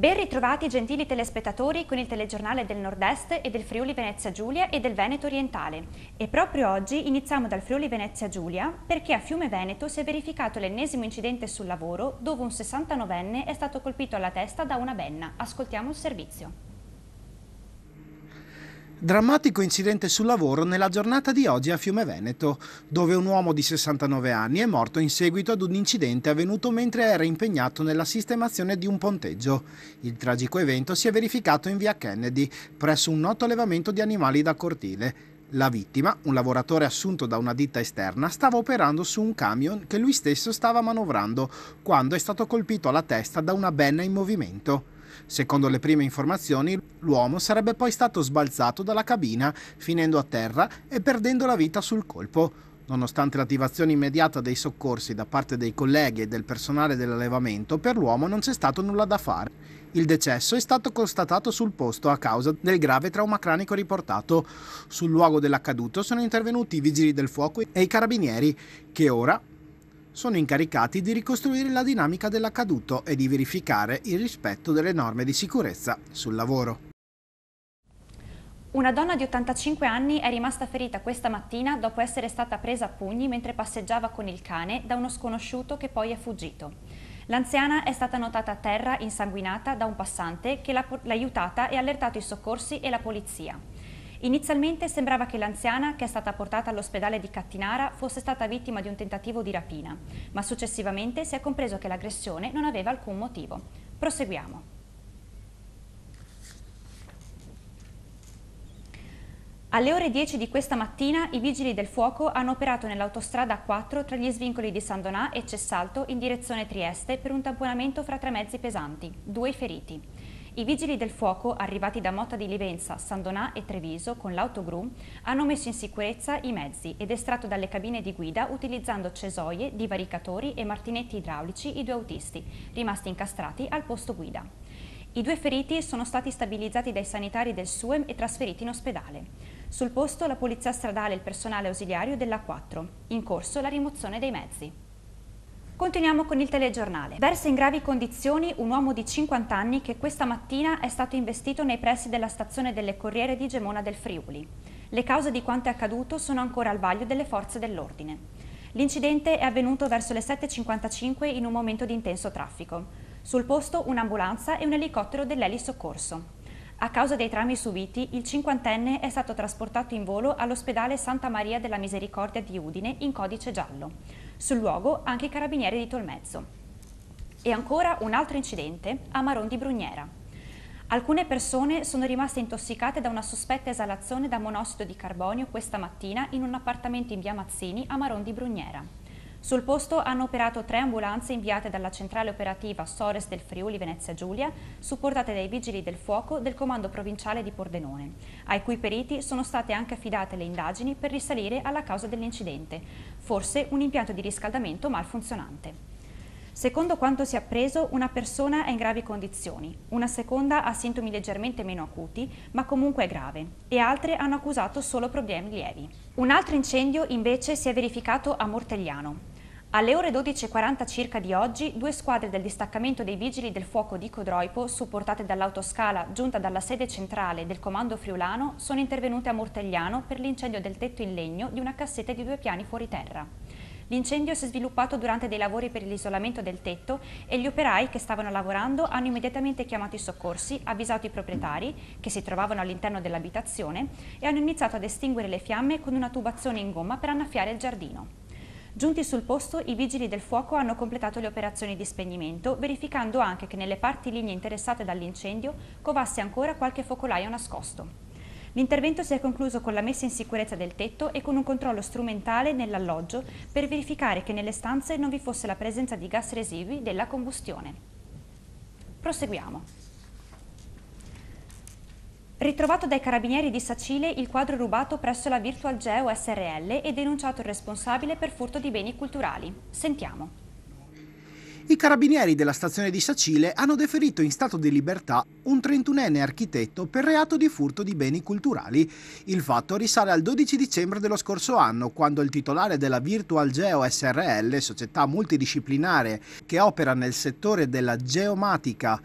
Ben ritrovati gentili telespettatori con il telegiornale del Nord-Est e del Friuli Venezia Giulia e del Veneto Orientale. E proprio oggi iniziamo dal Friuli Venezia Giulia perché a Fiume Veneto si è verificato l'ennesimo incidente sul lavoro dove un 69enne è stato colpito alla testa da una benna. Ascoltiamo il servizio. Drammatico incidente sul lavoro nella giornata di oggi a Fiume Veneto, dove un uomo di 69 anni è morto in seguito ad un incidente avvenuto mentre era impegnato nella sistemazione di un ponteggio. Il tragico evento si è verificato in via Kennedy, presso un noto allevamento di animali da cortile. La vittima, un lavoratore assunto da una ditta esterna, stava operando su un camion che lui stesso stava manovrando, quando è stato colpito alla testa da una benna in movimento. Secondo le prime informazioni, l'uomo sarebbe poi stato sbalzato dalla cabina, finendo a terra e perdendo la vita sul colpo. Nonostante l'attivazione immediata dei soccorsi da parte dei colleghi e del personale dell'allevamento, per l'uomo non c'è stato nulla da fare. Il decesso è stato constatato sul posto a causa del grave trauma cranico riportato. Sul luogo dell'accaduto sono intervenuti i vigili del fuoco e i carabinieri, che ora sono incaricati di ricostruire la dinamica dell'accaduto e di verificare il rispetto delle norme di sicurezza sul lavoro. Una donna di 85 anni è rimasta ferita questa mattina dopo essere stata presa a pugni mentre passeggiava con il cane da uno sconosciuto che poi è fuggito. L'anziana è stata notata a terra insanguinata da un passante che l'ha aiutata e allertato i soccorsi e la polizia. Inizialmente sembrava che l'anziana, che è stata portata all'ospedale di Cattinara, fosse stata vittima di un tentativo di rapina, ma successivamente si è compreso che l'aggressione non aveva alcun motivo. Proseguiamo. Alle ore 10 di questa mattina i Vigili del Fuoco hanno operato nell'autostrada 4 tra gli svincoli di San Donà e Cessalto in direzione Trieste per un tamponamento fra tre mezzi pesanti, due feriti. I vigili del fuoco, arrivati da Motta di Livenza, San Donà e Treviso con l'autogru, hanno messo in sicurezza i mezzi ed estratto dalle cabine di guida utilizzando cesoie, divaricatori e martinetti idraulici i due autisti, rimasti incastrati al posto guida. I due feriti sono stati stabilizzati dai sanitari del SUEM e trasferiti in ospedale. Sul posto la polizia stradale e il personale ausiliario della 4. In corso la rimozione dei mezzi. Continuiamo con il telegiornale. Versa in gravi condizioni un uomo di 50 anni che questa mattina è stato investito nei pressi della stazione delle Corriere di Gemona del Friuli. Le cause di quanto è accaduto sono ancora al vaglio delle forze dell'ordine. L'incidente è avvenuto verso le 7.55 in un momento di intenso traffico. Sul posto un'ambulanza e un elicottero dell'Eli A causa dei traumi subiti, il cinquantenne è stato trasportato in volo all'ospedale Santa Maria della Misericordia di Udine in codice giallo. Sul luogo anche i carabinieri di Tolmezzo. E ancora un altro incidente a Maron di Brugnera. Alcune persone sono rimaste intossicate da una sospetta esalazione da monossido di carbonio questa mattina in un appartamento in via Mazzini a Maron di Brugnera. Sul posto hanno operato tre ambulanze inviate dalla centrale operativa Sores del Friuli Venezia Giulia, supportate dai vigili del fuoco del comando provinciale di Pordenone, ai cui periti sono state anche affidate le indagini per risalire alla causa dell'incidente, forse un impianto di riscaldamento malfunzionante. Secondo quanto si è appreso, una persona è in gravi condizioni, una seconda ha sintomi leggermente meno acuti, ma comunque grave, e altre hanno accusato solo problemi lievi. Un altro incendio invece si è verificato a Mortegliano. Alle ore 12.40 circa di oggi, due squadre del distaccamento dei Vigili del Fuoco di Codroipo, supportate dall'autoscala giunta dalla sede centrale del Comando Friulano, sono intervenute a Mortegliano per l'incendio del tetto in legno di una cassetta di due piani fuori terra. L'incendio si è sviluppato durante dei lavori per l'isolamento del tetto e gli operai che stavano lavorando hanno immediatamente chiamato i soccorsi, avvisato i proprietari, che si trovavano all'interno dell'abitazione, e hanno iniziato ad estinguere le fiamme con una tubazione in gomma per annaffiare il giardino. Giunti sul posto, i vigili del fuoco hanno completato le operazioni di spegnimento, verificando anche che nelle parti linee interessate dall'incendio covasse ancora qualche focolaio nascosto. L'intervento si è concluso con la messa in sicurezza del tetto e con un controllo strumentale nell'alloggio per verificare che nelle stanze non vi fosse la presenza di gas residui della combustione. Proseguiamo. Ritrovato dai carabinieri di Sacile il quadro rubato presso la Virtual Geo SRL e denunciato il responsabile per furto di beni culturali. Sentiamo. I carabinieri della stazione di Sacile hanno deferito in stato di libertà un 31enne architetto per reato di furto di beni culturali. Il fatto risale al 12 dicembre dello scorso anno, quando il titolare della Virtual Geo SRL, società multidisciplinare che opera nel settore della geomatica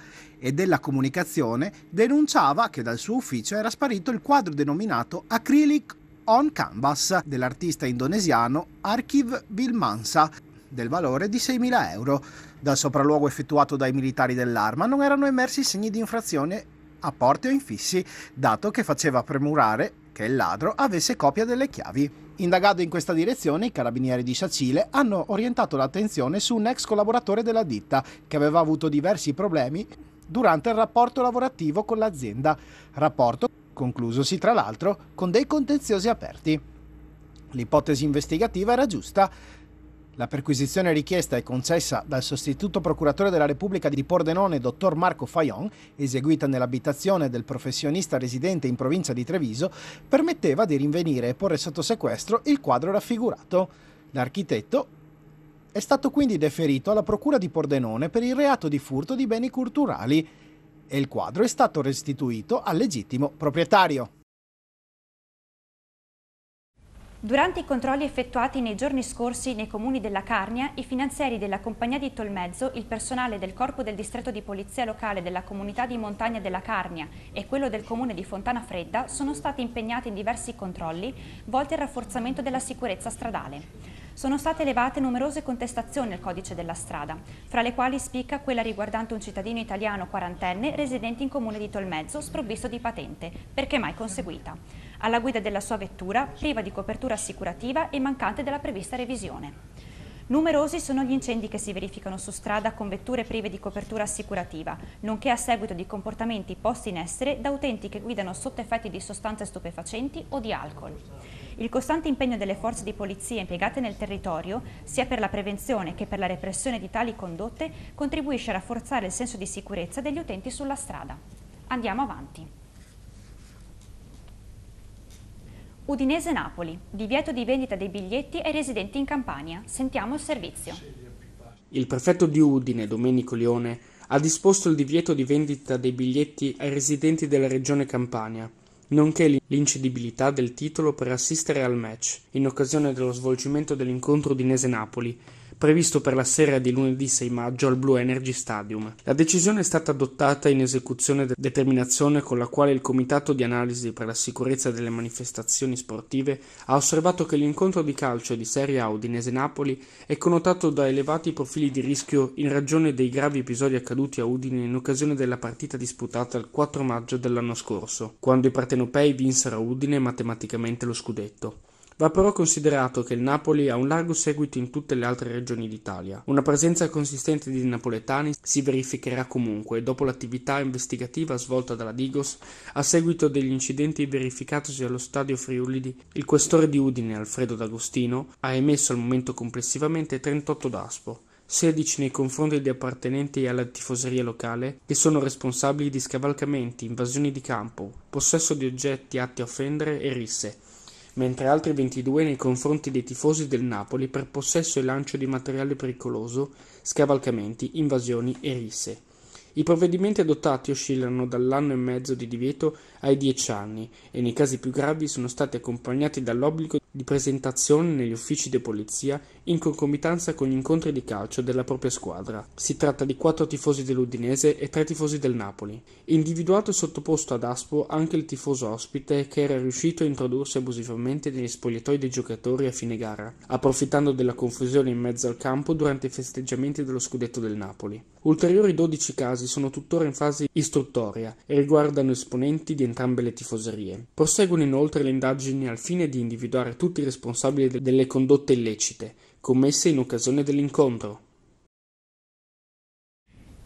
e della comunicazione denunciava che dal suo ufficio era sparito il quadro denominato Acrylic on Canvas dell'artista indonesiano Arkiv Vilmansa del valore di 6.000 euro. Dal sopralluogo effettuato dai militari dell'arma non erano emersi segni di infrazione a porte o infissi, dato che faceva premurare che il ladro avesse copia delle chiavi. Indagando in questa direzione, i carabinieri di Sacile hanno orientato l'attenzione su un ex collaboratore della ditta che aveva avuto diversi problemi durante il rapporto lavorativo con l'azienda, rapporto conclusosi tra l'altro con dei contenziosi aperti. L'ipotesi investigativa era giusta. La perquisizione richiesta e concessa dal sostituto procuratore della Repubblica di Pordenone, dottor Marco Fayon, eseguita nell'abitazione del professionista residente in provincia di Treviso, permetteva di rinvenire e porre sotto sequestro il quadro raffigurato. L'architetto è stato quindi deferito alla Procura di Pordenone per il reato di furto di beni culturali e il quadro è stato restituito al legittimo proprietario. Durante i controlli effettuati nei giorni scorsi nei comuni della Carnia, i finanzieri della compagnia di Tolmezzo, il personale del corpo del distretto di polizia locale della comunità di montagna della Carnia e quello del comune di Fontana Fredda sono stati impegnati in diversi controlli volti al rafforzamento della sicurezza stradale sono state elevate numerose contestazioni al codice della strada, fra le quali spicca quella riguardante un cittadino italiano quarantenne residente in comune di Tolmezzo sprovvisto di patente, perché mai conseguita, alla guida della sua vettura priva di copertura assicurativa e mancante della prevista revisione. Numerosi sono gli incendi che si verificano su strada con vetture prive di copertura assicurativa, nonché a seguito di comportamenti posti in essere da utenti che guidano sotto effetti di sostanze stupefacenti o di alcol il costante impegno delle forze di polizia impiegate nel territorio, sia per la prevenzione che per la repressione di tali condotte, contribuisce a rafforzare il senso di sicurezza degli utenti sulla strada. Andiamo avanti. Udinese-Napoli, divieto di vendita dei biglietti ai residenti in Campania. Sentiamo il servizio. Il prefetto di Udine, Domenico Lione, ha disposto il divieto di vendita dei biglietti ai residenti della regione Campania nonché l'incedibilità del titolo per assistere al match, in occasione dello svolgimento dell'incontro udinese-Napoli previsto per la sera di lunedì 6 maggio al Blue Energy Stadium. La decisione è stata adottata in esecuzione della determinazione con la quale il Comitato di Analisi per la Sicurezza delle Manifestazioni Sportive ha osservato che l'incontro di calcio di Serie A Udinese-Napoli è connotato da elevati profili di rischio in ragione dei gravi episodi accaduti a Udine in occasione della partita disputata il 4 maggio dell'anno scorso, quando i partenopei vinsero a Udine matematicamente lo scudetto. Va però considerato che il Napoli ha un largo seguito in tutte le altre regioni d'Italia. Una presenza consistente di napoletani si verificherà comunque dopo l'attività investigativa svolta dalla Digos a seguito degli incidenti verificatosi allo stadio Friulidi. il questore di Udine Alfredo D'Agostino ha emesso al momento complessivamente 38 daspo. 16 nei confronti di appartenenti alla tifoseria locale che sono responsabili di scavalcamenti, invasioni di campo, possesso di oggetti atti a offendere e risse, mentre altri ventidue nei confronti dei tifosi del Napoli per possesso e lancio di materiale pericoloso, scavalcamenti, invasioni e risse. I provvedimenti adottati oscillano dall'anno e mezzo di divieto ai dieci anni e nei casi più gravi sono stati accompagnati dall'obbligo di presentazione negli uffici di polizia in concomitanza con gli incontri di calcio della propria squadra. Si tratta di quattro tifosi dell'Udinese e tre tifosi del Napoli. Individuato e sottoposto ad aspo anche il tifoso ospite che era riuscito a introdursi abusivamente negli spogliatoi dei giocatori a fine gara, approfittando della confusione in mezzo al campo durante i festeggiamenti dello scudetto del Napoli. Ulteriori 12 casi sono tuttora in fase istruttoria e riguardano esponenti di entrambe le tifoserie. Proseguono inoltre le indagini al fine di individuare tutti tutti responsabili delle condotte illecite commesse in occasione dell'incontro.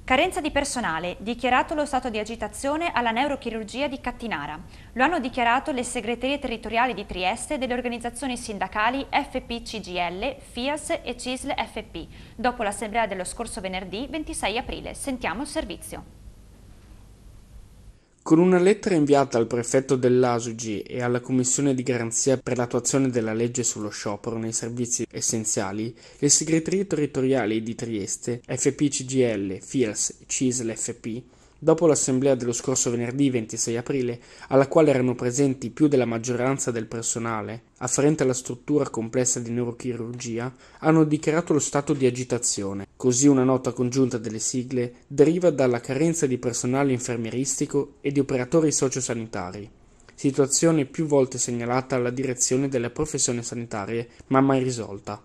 Carenza di personale, dichiarato lo stato di agitazione alla neurochirurgia di Cattinara. Lo hanno dichiarato le segreterie territoriali di Trieste delle organizzazioni sindacali FPCGL, FIAS e CISL FP, dopo l'assemblea dello scorso venerdì 26 aprile. Sentiamo il servizio. Con una lettera inviata al prefetto dell'Asugi e alla Commissione di garanzia per l'attuazione della legge sullo sciopero nei servizi essenziali, le segreterie territoriali di Trieste, FPCGL, FIRS, CISL-FP Dopo l'assemblea dello scorso venerdì 26 aprile, alla quale erano presenti più della maggioranza del personale, afferente alla struttura complessa di neurochirurgia, hanno dichiarato lo stato di agitazione. Così una nota congiunta delle sigle deriva dalla carenza di personale infermieristico e di operatori sociosanitari situazione più volte segnalata alla direzione delle professioni sanitarie, ma mai risolta.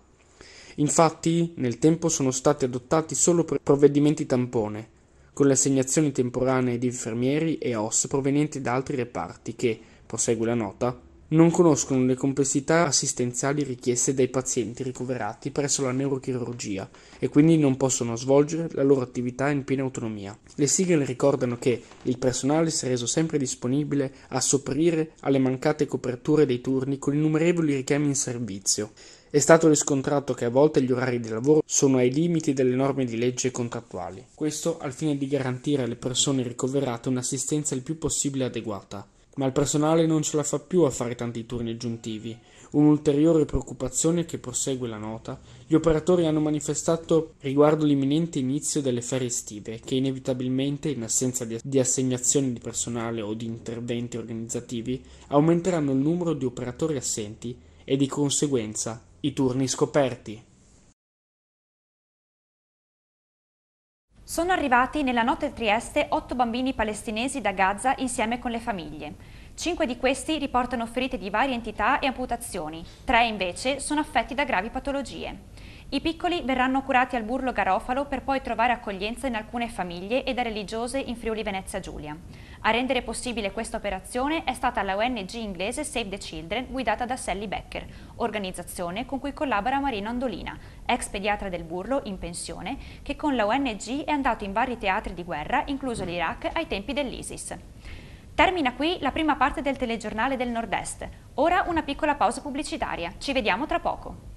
Infatti, nel tempo sono stati adottati solo provvedimenti tampone, con le assegnazioni temporanee di infermieri e OS provenienti da altri reparti che, prosegue la nota, non conoscono le complessità assistenziali richieste dai pazienti ricoverati presso la neurochirurgia e quindi non possono svolgere la loro attività in piena autonomia. Le sigle ricordano che il personale si è reso sempre disponibile a sopperire alle mancate coperture dei turni con innumerevoli richiami in servizio. È stato riscontrato che a volte gli orari di lavoro sono ai limiti delle norme di legge contrattuali. Questo al fine di garantire alle persone ricoverate un'assistenza il più possibile adeguata. Ma il personale non ce la fa più a fare tanti turni aggiuntivi. Un'ulteriore preoccupazione che prosegue la nota, gli operatori hanno manifestato riguardo l'imminente inizio delle ferie estive, che inevitabilmente, in assenza di assegnazioni di personale o di interventi organizzativi, aumenteranno il numero di operatori assenti e di conseguenza i turni scoperti. Sono arrivati nella notte Trieste otto bambini palestinesi da Gaza insieme con le famiglie. Cinque di questi riportano ferite di varie entità e amputazioni, tre invece sono affetti da gravi patologie. I piccoli verranno curati al burlo garofalo per poi trovare accoglienza in alcune famiglie e da religiose in Friuli Venezia Giulia. A rendere possibile questa operazione è stata la ONG inglese Save the Children guidata da Sally Becker, organizzazione con cui collabora Marina Andolina, ex pediatra del burlo in pensione, che con la ONG è andato in vari teatri di guerra, incluso l'Iraq, ai tempi dell'ISIS. Termina qui la prima parte del telegiornale del Nord-Est. Ora una piccola pausa pubblicitaria. Ci vediamo tra poco.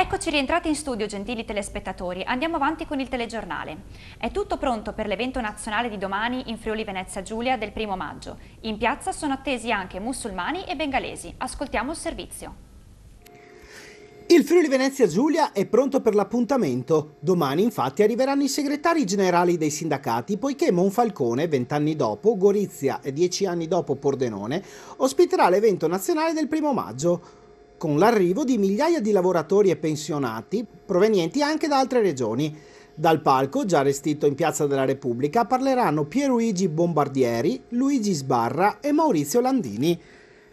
Eccoci rientrati in studio, gentili telespettatori. Andiamo avanti con il telegiornale. È tutto pronto per l'evento nazionale di domani in Friuli Venezia Giulia del primo maggio. In piazza sono attesi anche musulmani e bengalesi. Ascoltiamo il servizio. Il Friuli Venezia Giulia è pronto per l'appuntamento. Domani infatti arriveranno i segretari generali dei sindacati poiché Monfalcone, vent'anni dopo, Gorizia e dieci anni dopo Pordenone, ospiterà l'evento nazionale del primo maggio con l'arrivo di migliaia di lavoratori e pensionati provenienti anche da altre regioni. Dal palco, già restito in Piazza della Repubblica, parleranno Pierluigi Bombardieri, Luigi Sbarra e Maurizio Landini.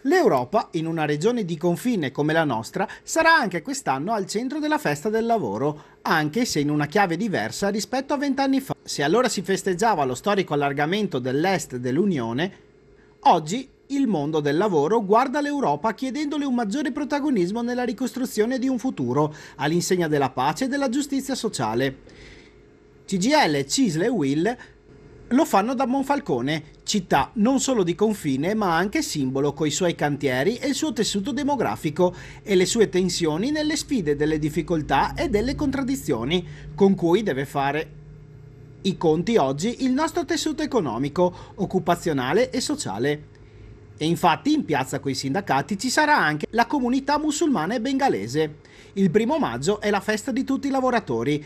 L'Europa, in una regione di confine come la nostra, sarà anche quest'anno al centro della festa del lavoro, anche se in una chiave diversa rispetto a vent'anni fa. Se allora si festeggiava lo storico allargamento dell'est dell'Unione, oggi il mondo del lavoro guarda l'Europa chiedendole un maggiore protagonismo nella ricostruzione di un futuro, all'insegna della pace e della giustizia sociale. CGL, Cisle e Will lo fanno da Monfalcone, città non solo di confine ma anche simbolo coi suoi cantieri e il suo tessuto demografico e le sue tensioni nelle sfide delle difficoltà e delle contraddizioni con cui deve fare i conti oggi il nostro tessuto economico, occupazionale e sociale. E infatti in piazza coi sindacati ci sarà anche la comunità musulmana e bengalese. Il primo maggio è la festa di tutti i lavoratori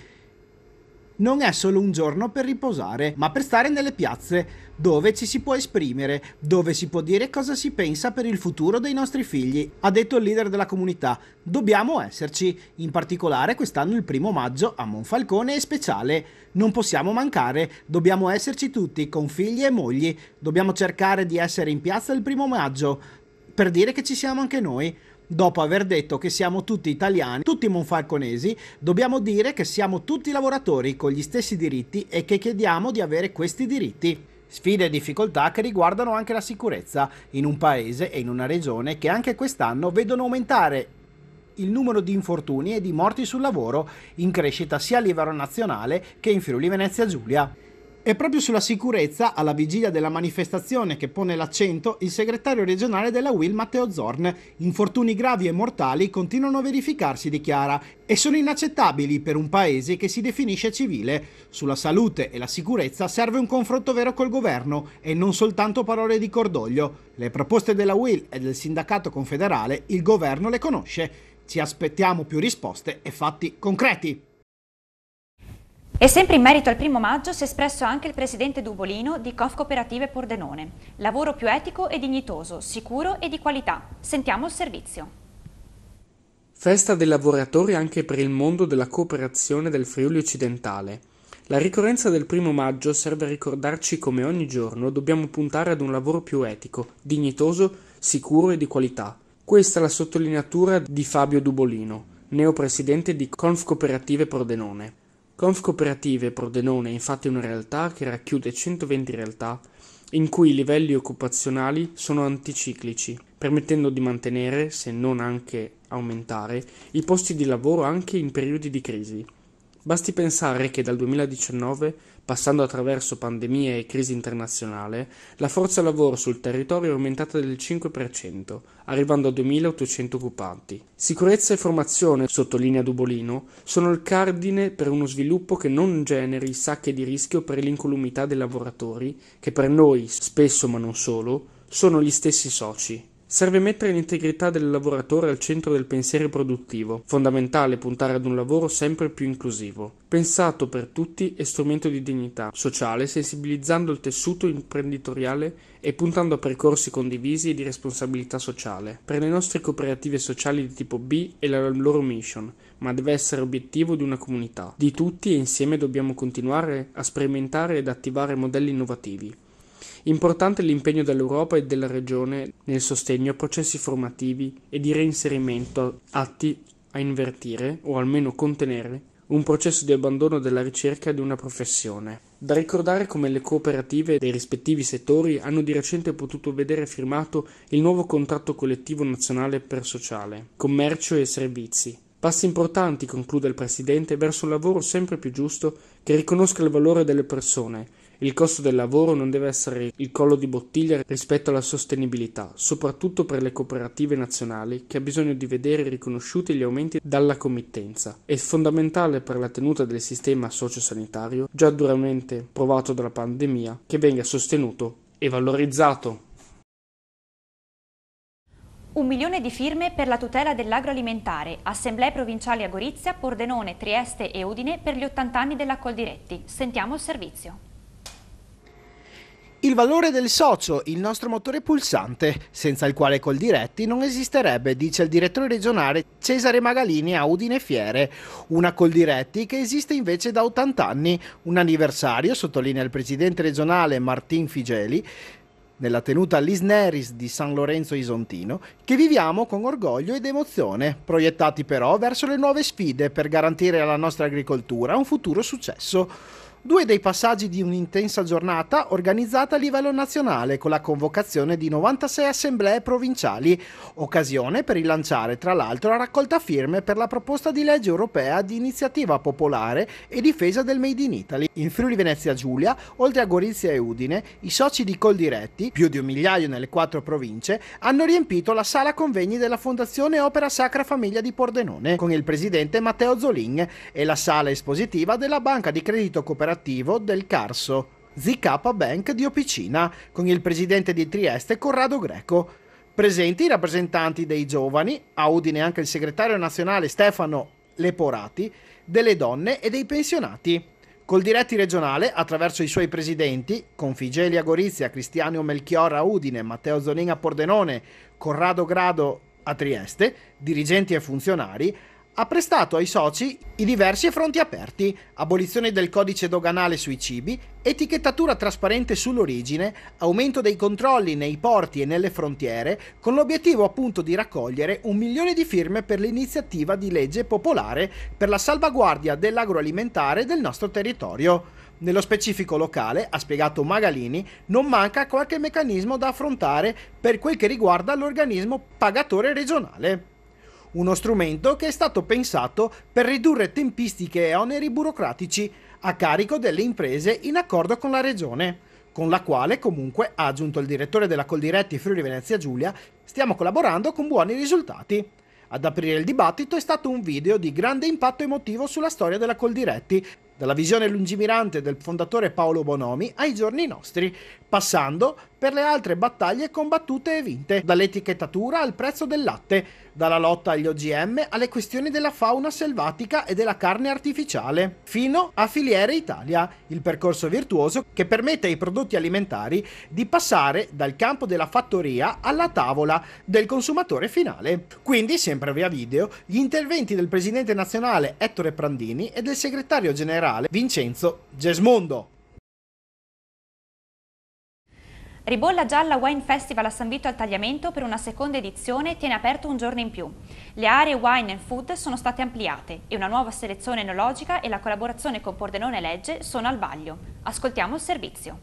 non è solo un giorno per riposare, ma per stare nelle piazze, dove ci si può esprimere, dove si può dire cosa si pensa per il futuro dei nostri figli, ha detto il leader della comunità. Dobbiamo esserci, in particolare quest'anno il primo maggio a Monfalcone è speciale. Non possiamo mancare, dobbiamo esserci tutti, con figli e mogli, dobbiamo cercare di essere in piazza il primo maggio, per dire che ci siamo anche noi dopo aver detto che siamo tutti italiani, tutti monfalconesi, dobbiamo dire che siamo tutti lavoratori con gli stessi diritti e che chiediamo di avere questi diritti. Sfide e difficoltà che riguardano anche la sicurezza in un paese e in una regione che anche quest'anno vedono aumentare il numero di infortuni e di morti sul lavoro in crescita sia a livello nazionale che in Friuli Venezia Giulia. E proprio sulla sicurezza, alla vigilia della manifestazione che pone l'accento, il segretario regionale della UIL Matteo Zorn. Infortuni gravi e mortali continuano a verificarsi, dichiara, e sono inaccettabili per un paese che si definisce civile. Sulla salute e la sicurezza serve un confronto vero col governo e non soltanto parole di cordoglio. Le proposte della UIL e del sindacato confederale il governo le conosce. Ci aspettiamo più risposte e fatti concreti. E sempre in merito al primo maggio si è espresso anche il presidente Dubolino di Conf Cooperative Pordenone. Lavoro più etico e dignitoso, sicuro e di qualità. Sentiamo il servizio. Festa dei lavoratori anche per il mondo della cooperazione del Friuli occidentale. La ricorrenza del primo maggio serve a ricordarci come ogni giorno dobbiamo puntare ad un lavoro più etico, dignitoso, sicuro e di qualità. Questa è la sottolineatura di Fabio Dubolino, neo presidente di Conf Cooperative Pordenone. Conf Cooperative Pordenone è infatti una realtà che racchiude 120 realtà in cui i livelli occupazionali sono anticiclici, permettendo di mantenere, se non anche aumentare, i posti di lavoro anche in periodi di crisi. Basti pensare che dal 2019, passando attraverso pandemie e crisi internazionale, la forza lavoro sul territorio è aumentata del 5%, arrivando a 2.800 occupanti. Sicurezza e formazione, sottolinea Dubolino, sono il cardine per uno sviluppo che non generi sacche di rischio per l'incolumità dei lavoratori, che per noi, spesso ma non solo, sono gli stessi soci. Serve mettere l'integrità del lavoratore al centro del pensiero produttivo, fondamentale puntare ad un lavoro sempre più inclusivo, pensato per tutti e strumento di dignità sociale, sensibilizzando il tessuto imprenditoriale e puntando a percorsi condivisi e di responsabilità sociale, per le nostre cooperative sociali di tipo B è la loro mission, ma deve essere obiettivo di una comunità. Di tutti e insieme dobbiamo continuare a sperimentare ed attivare modelli innovativi Importante l'impegno dell'Europa e della regione nel sostegno a processi formativi e di reinserimento atti a invertire, o almeno contenere, un processo di abbandono della ricerca di una professione. Da ricordare come le cooperative dei rispettivi settori hanno di recente potuto vedere firmato il nuovo contratto collettivo nazionale per sociale, commercio e servizi. Passi importanti, conclude il Presidente, verso un lavoro sempre più giusto che riconosca il valore delle persone, il costo del lavoro non deve essere il collo di bottiglia rispetto alla sostenibilità, soprattutto per le cooperative nazionali che ha bisogno di vedere riconosciuti gli aumenti dalla committenza. È fondamentale per la tenuta del sistema sociosanitario, già duramente provato dalla pandemia, che venga sostenuto e valorizzato. Un milione di firme per la tutela dell'agroalimentare, assemblee provinciali a Gorizia, Pordenone, Trieste e Udine per gli 80 anni della Coldiretti. Sentiamo il servizio. Il valore del socio, il nostro motore pulsante, senza il quale col diretti non esisterebbe, dice il direttore regionale Cesare Magalini a Udine Fiere. Una col diretti che esiste invece da 80 anni, un anniversario, sottolinea il presidente regionale Martin Figeli, nella tenuta Lisneris di San Lorenzo Isontino, che viviamo con orgoglio ed emozione, proiettati però verso le nuove sfide per garantire alla nostra agricoltura un futuro successo due dei passaggi di un'intensa giornata organizzata a livello nazionale con la convocazione di 96 assemblee provinciali, occasione per rilanciare tra l'altro la raccolta firme per la proposta di legge europea di iniziativa popolare e difesa del Made in Italy. In Friuli Venezia Giulia, oltre a Gorizia e Udine, i soci di Coldiretti, più di un migliaio nelle quattro province, hanno riempito la sala convegni della Fondazione Opera Sacra Famiglia di Pordenone con il presidente Matteo Zolin e la sala espositiva della Banca di Credito Cooperativo cooperativo del Carso, ZK Bank di Opicina, con il presidente di Trieste Corrado Greco. Presenti i rappresentanti dei giovani, a Udine anche il segretario nazionale Stefano Leporati, delle donne e dei pensionati. Col diretti regionale, attraverso i suoi presidenti, Configelia Gorizia, Cristiano Melchiora a Udine, Matteo Zonin a Pordenone, Corrado Grado a Trieste, dirigenti e funzionari, ha prestato ai soci i diversi fronti aperti, abolizione del codice doganale sui cibi, etichettatura trasparente sull'origine, aumento dei controlli nei porti e nelle frontiere, con l'obiettivo appunto di raccogliere un milione di firme per l'iniziativa di legge popolare per la salvaguardia dell'agroalimentare del nostro territorio. Nello specifico locale, ha spiegato Magalini, non manca qualche meccanismo da affrontare per quel che riguarda l'organismo pagatore regionale uno strumento che è stato pensato per ridurre tempistiche e oneri burocratici a carico delle imprese in accordo con la Regione con la quale comunque, ha aggiunto il direttore della Coldiretti Friuli Venezia Giulia, stiamo collaborando con buoni risultati. Ad aprire il dibattito è stato un video di grande impatto emotivo sulla storia della Coldiretti, dalla visione lungimirante del fondatore Paolo Bonomi ai giorni nostri, passando per le altre battaglie combattute e vinte, dall'etichettatura al prezzo del latte, dalla lotta agli OGM alle questioni della fauna selvatica e della carne artificiale, fino a Filiere Italia, il percorso virtuoso che permette ai prodotti alimentari di passare dal campo della fattoria alla tavola del consumatore finale. Quindi, sempre via video, gli interventi del presidente nazionale Ettore Prandini e del segretario generale Vincenzo Gesmondo. Ribolla Gialla Wine Festival a San Vito al Tagliamento per una seconda edizione tiene aperto un giorno in più. Le aree wine and food sono state ampliate e una nuova selezione enologica e la collaborazione con Pordenone Legge sono al vaglio. Ascoltiamo il servizio.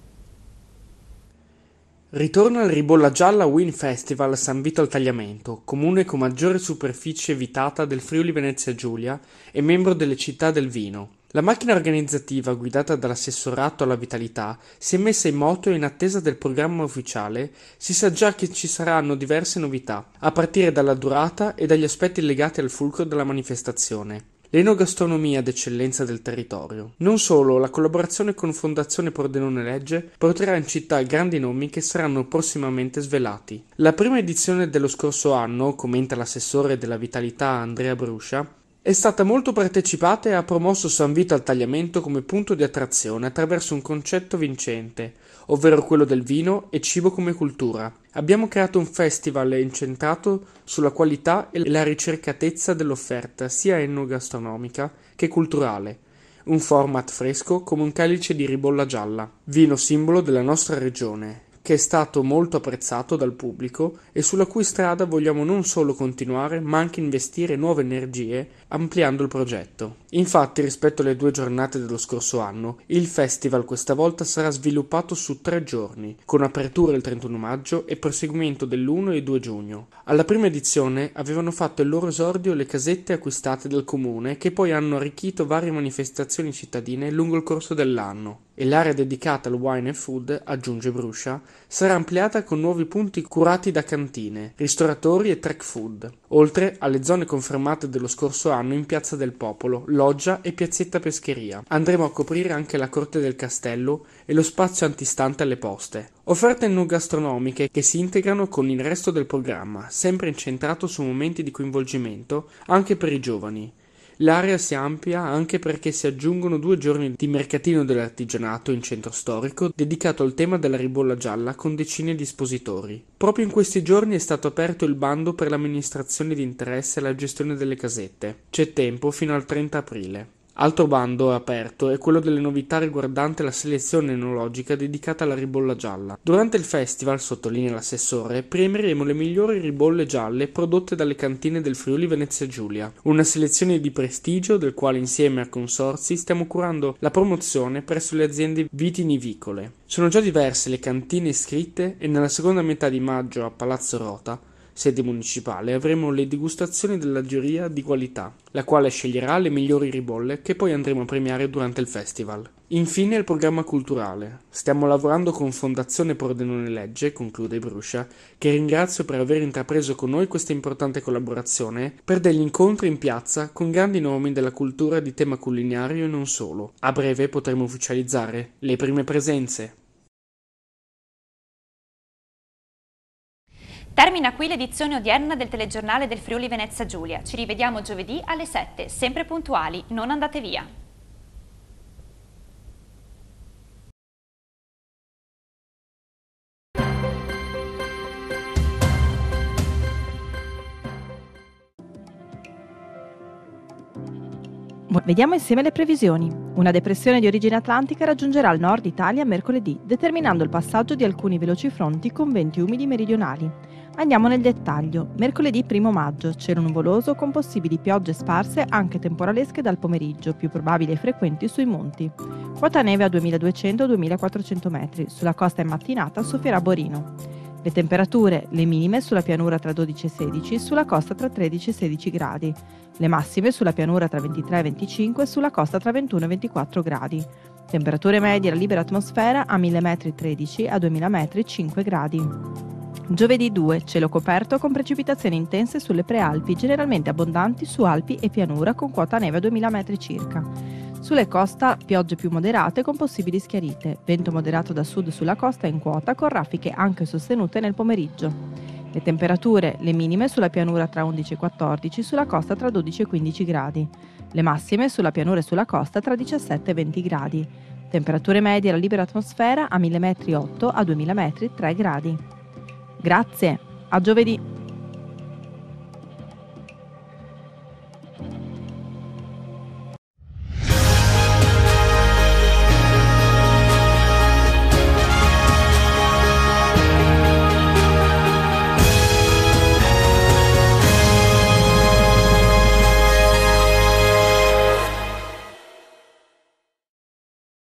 Ritorno al Ribolla Gialla Wine Festival a San Vito al Tagliamento, comune con maggiore superficie evitata del Friuli Venezia Giulia e membro delle città del vino, la macchina organizzativa guidata dall'assessorato alla vitalità si è messa in moto e in attesa del programma ufficiale si sa già che ci saranno diverse novità, a partire dalla durata e dagli aspetti legati al fulcro della manifestazione l'enogastronomia d'eccellenza del territorio. Non solo, la collaborazione con Fondazione Pordenone Legge porterà in città grandi nomi che saranno prossimamente svelati. La prima edizione dello scorso anno, commenta l'assessore della vitalità Andrea Bruscia, è stata molto partecipata e ha promosso San Vito al Tagliamento come punto di attrazione attraverso un concetto vincente, ovvero quello del vino e cibo come cultura. Abbiamo creato un festival incentrato sulla qualità e la ricercatezza dell'offerta sia enogastronomica che culturale. Un format fresco come un calice di ribolla gialla, vino simbolo della nostra regione, che è stato molto apprezzato dal pubblico e sulla cui strada vogliamo non solo continuare ma anche investire nuove energie ampliando il progetto. Infatti rispetto alle due giornate dello scorso anno, il festival questa volta sarà sviluppato su tre giorni, con apertura il 31 maggio e proseguimento dell'1 e 2 giugno. Alla prima edizione avevano fatto il loro esordio le casette acquistate dal comune che poi hanno arricchito varie manifestazioni cittadine lungo il corso dell'anno e l'area dedicata al wine and food, aggiunge Bruscia, sarà ampliata con nuovi punti curati da cantine, ristoratori e track food, oltre alle zone confermate dello scorso anno in Piazza del Popolo, Loggia e Piazzetta Pescheria. Andremo a coprire anche la corte del castello e lo spazio antistante alle poste. Offerte non gastronomiche che si integrano con il resto del programma, sempre incentrato su momenti di coinvolgimento anche per i giovani L'area si amplia anche perché si aggiungono due giorni di mercatino dell'artigianato in centro storico dedicato al tema della ribolla gialla con decine di espositori. Proprio in questi giorni è stato aperto il bando per l'amministrazione di interesse e la gestione delle casette. C'è tempo fino al 30 aprile. Altro bando aperto è quello delle novità riguardante la selezione enologica dedicata alla ribolla gialla. Durante il festival, sottolinea l'assessore, premeremo le migliori ribolle gialle prodotte dalle cantine del Friuli Venezia Giulia. Una selezione di prestigio del quale insieme a consorzi stiamo curando la promozione presso le aziende vitinivicole. Sono già diverse le cantine iscritte e nella seconda metà di maggio a Palazzo Rota sede municipale, avremo le degustazioni della giuria di qualità, la quale sceglierà le migliori ribolle che poi andremo a premiare durante il festival. Infine il programma culturale. Stiamo lavorando con Fondazione Pordenone Legge, conclude Bruscia, che ringrazio per aver intrapreso con noi questa importante collaborazione per degli incontri in piazza con grandi nomi della cultura di tema culinario e non solo. A breve potremo ufficializzare le prime presenze. Termina qui l'edizione odierna del telegiornale del Friuli Venezia Giulia. Ci rivediamo giovedì alle 7, sempre puntuali, non andate via. Vediamo insieme le previsioni. Una depressione di origine atlantica raggiungerà il nord Italia mercoledì, determinando il passaggio di alcuni veloci fronti con venti umidi meridionali. Andiamo nel dettaglio. Mercoledì 1 maggio, cielo nuvoloso con possibili piogge sparse anche temporalesche dal pomeriggio, più probabili e frequenti sui monti. Quota neve a 2200-2400 metri, sulla costa in mattinata soffierà Borino. Le temperature, le minime sulla pianura tra 12 e 16, sulla costa tra 13 e 16 gradi. Le massime sulla pianura tra 23 e 25, sulla costa tra 21 e 24 gradi. Temperature medie alla libera atmosfera a 1000 m 13 a 2000 metri 5 gradi. Giovedì 2, cielo coperto con precipitazioni intense sulle prealpi, generalmente abbondanti su Alpi e pianura con quota neve a 2000 m circa. Sulle costa piogge più moderate con possibili schiarite, vento moderato da sud sulla costa in quota con raffiche anche sostenute nel pomeriggio. Le temperature, le minime sulla pianura tra 11 e 14, sulla costa tra 12 e 15 gradi. Le massime sulla pianura e sulla costa tra 17 e 20 gradi. Temperature medie alla libera atmosfera a 1000 metri 8, a 2000 metri 3 gradi. Grazie, a giovedì!